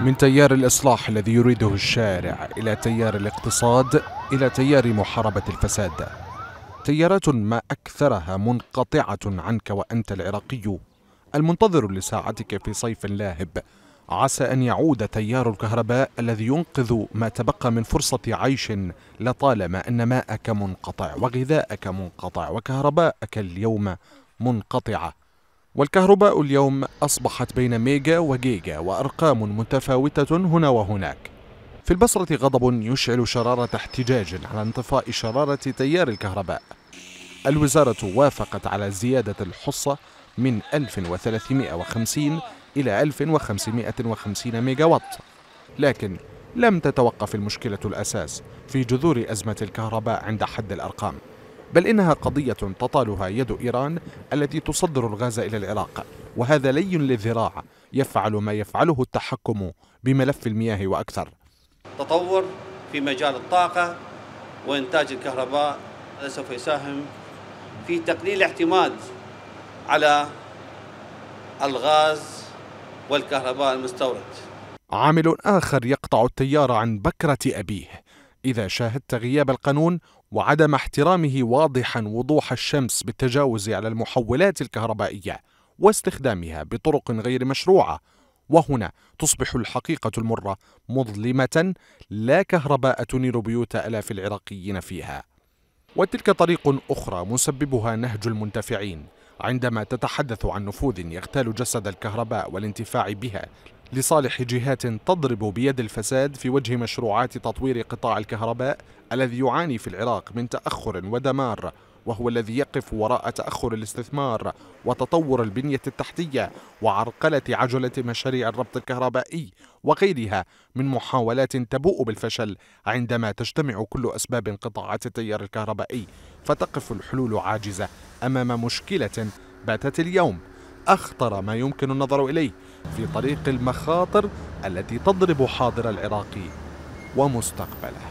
من تيار الإصلاح الذي يريده الشارع إلى تيار الاقتصاد إلى تيار محاربة الفساد تيارات ما أكثرها منقطعة عنك وأنت العراقي المنتظر لساعتك في صيف لاهب عسى أن يعود تيار الكهرباء الذي ينقذ ما تبقى من فرصة عيش لطالما أن ماءك منقطع وغذاءك منقطع وكهرباءك اليوم منقطعة والكهرباء اليوم أصبحت بين ميجا وجيجا وأرقام متفاوتة هنا وهناك في البصرة غضب يشعل شرارة احتجاج على انطفاء شرارة تيار الكهرباء الوزارة وافقت على زيادة الحصة من 1350 إلى 1550 ميجا وات لكن لم تتوقف المشكلة الأساس في جذور أزمة الكهرباء عند حد الأرقام بل إنها قضية تطالها يد إيران التي تصدر الغاز إلى العراق وهذا لي للذراع يفعل ما يفعله التحكم بملف المياه وأكثر تطور في مجال الطاقة وإنتاج الكهرباء هذا سوف يساهم في تقليل الاعتماد على الغاز والكهرباء المستورد عامل آخر يقطع التيار عن بكرة أبيه إذا شاهدت غياب القانون وعدم احترامه واضحا وضوح الشمس بالتجاوز على المحولات الكهربائية واستخدامها بطرق غير مشروعة وهنا تصبح الحقيقة المرة مظلمة لا كهرباء تنير بيوت آلاف العراقيين فيها وتلك طريق أخرى مسببها نهج المنتفعين عندما تتحدث عن نفوذ يغتال جسد الكهرباء والانتفاع بها لصالح جهات تضرب بيد الفساد في وجه مشروعات تطوير قطاع الكهرباء الذي يعاني في العراق من تأخر ودمار وهو الذي يقف وراء تأخر الاستثمار وتطور البنية التحتية وعرقلة عجلة مشاريع الربط الكهربائي وغيرها من محاولات تبوء بالفشل عندما تجتمع كل أسباب انقطاعات التيار الكهربائي فتقف الحلول عاجزة أمام مشكلة باتت اليوم أخطر ما يمكن النظر إليه في طريق المخاطر التي تضرب حاضر العراقي ومستقبله